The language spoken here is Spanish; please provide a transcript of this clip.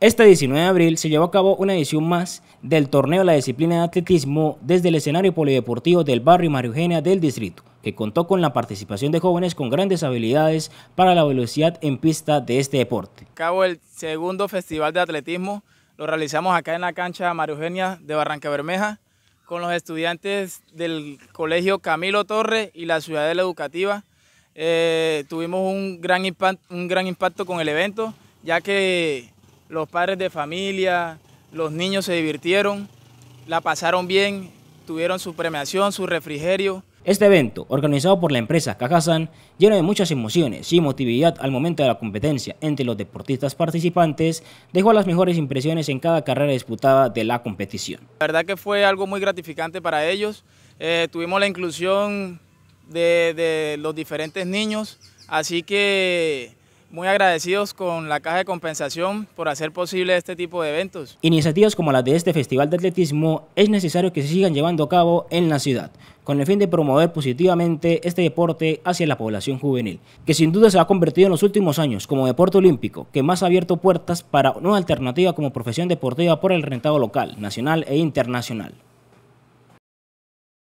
Este 19 de abril se llevó a cabo una edición más del torneo de la disciplina de atletismo desde el escenario polideportivo del barrio María Eugenia del distrito, que contó con la participación de jóvenes con grandes habilidades para la velocidad en pista de este deporte. Cabo el segundo festival de atletismo, lo realizamos acá en la cancha María Eugenia de Barranca Bermeja con los estudiantes del colegio Camilo Torres y la Ciudadela Educativa. Eh, tuvimos un gran, un gran impacto con el evento, ya que los padres de familia, los niños se divirtieron, la pasaron bien, tuvieron su premiación, su refrigerio. Este evento, organizado por la empresa Cajasan, lleno de muchas emociones y emotividad al momento de la competencia entre los deportistas participantes, dejó las mejores impresiones en cada carrera disputada de la competición. La verdad que fue algo muy gratificante para ellos. Eh, tuvimos la inclusión de, de los diferentes niños, así que muy agradecidos con la Caja de Compensación por hacer posible este tipo de eventos. Iniciativas como las de este Festival de Atletismo es necesario que se sigan llevando a cabo en la ciudad, con el fin de promover positivamente este deporte hacia la población juvenil, que sin duda se ha convertido en los últimos años como deporte olímpico, que más ha abierto puertas para una alternativa como profesión deportiva por el rentado local, nacional e internacional.